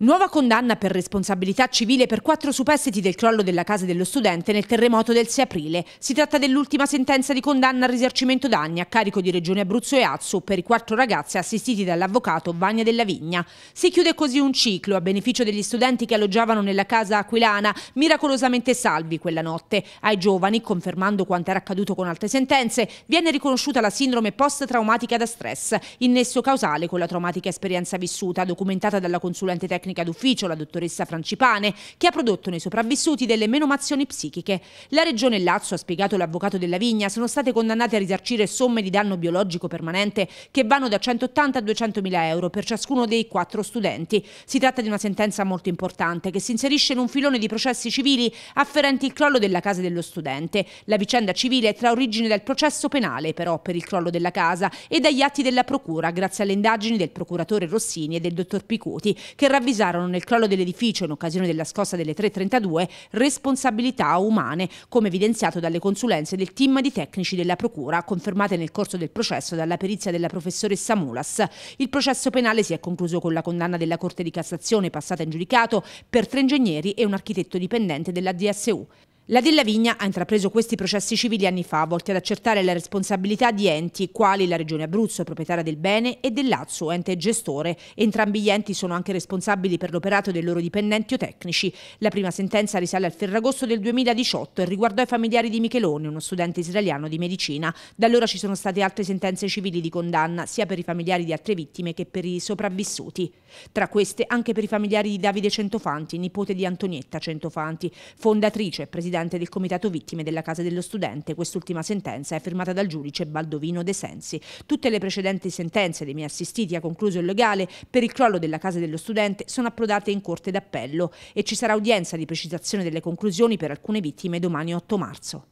Nuova condanna per responsabilità civile per quattro superstiti del crollo della casa dello studente nel terremoto del 6 aprile. Si tratta dell'ultima sentenza di condanna al risarcimento danni a carico di Regione Abruzzo e Azzu per i quattro ragazzi assistiti dall'avvocato Vania della Vigna. Si chiude così un ciclo a beneficio degli studenti che alloggiavano nella casa aquilana, miracolosamente salvi quella notte. Ai giovani, confermando quanto era accaduto con altre sentenze, viene riconosciuta la sindrome post-traumatica da stress, innesso causale con la traumatica esperienza vissuta, documentata dalla consulente tecnica tecnica d'ufficio, la dottoressa Francipane, che ha prodotto nei sopravvissuti delle menomazioni psichiche. La Regione Lazio, ha spiegato l'avvocato della Vigna, sono state condannate a risarcire somme di danno biologico permanente che vanno da 180 a 200 mila euro per ciascuno dei quattro studenti. Si tratta di una sentenza molto importante che si inserisce in un filone di processi civili afferenti il crollo della casa dello studente. La vicenda civile è tra origine dal processo penale però per il crollo della casa e dagli atti della procura grazie alle indagini del procuratore Rossini e del dottor Picuti che ravvisano precisarono nel crollo dell'edificio in occasione della scossa delle 3.32 responsabilità umane, come evidenziato dalle consulenze del team di tecnici della Procura, confermate nel corso del processo dalla perizia della professoressa Mulas. Il processo penale si è concluso con la condanna della Corte di Cassazione passata in giudicato per tre ingegneri e un architetto dipendente della DSU. La Della Vigna ha intrapreso questi processi civili anni fa, volti ad accertare la responsabilità di enti quali la Regione Abruzzo, proprietaria del bene, e del Lazio, ente gestore. Entrambi gli enti sono anche responsabili per l'operato dei loro dipendenti o tecnici. La prima sentenza risale al ferragosto del 2018 e riguardò i familiari di Michelone, uno studente israeliano di medicina. Da allora ci sono state altre sentenze civili di condanna, sia per i familiari di altre vittime che per i sopravvissuti. Tra queste anche per i familiari di Davide Centofanti, nipote di Antonietta Centofanti, fondatrice e presidente presidente del comitato vittime della Casa dello Studente. Quest'ultima sentenza è firmata dal giudice Baldovino De Sensi. Tutte le precedenti sentenze dei miei assistiti, ha concluso il legale, per il crollo della Casa dello Studente sono approdate in Corte d'Appello e ci sarà udienza di precisazione delle conclusioni per alcune vittime domani 8 marzo.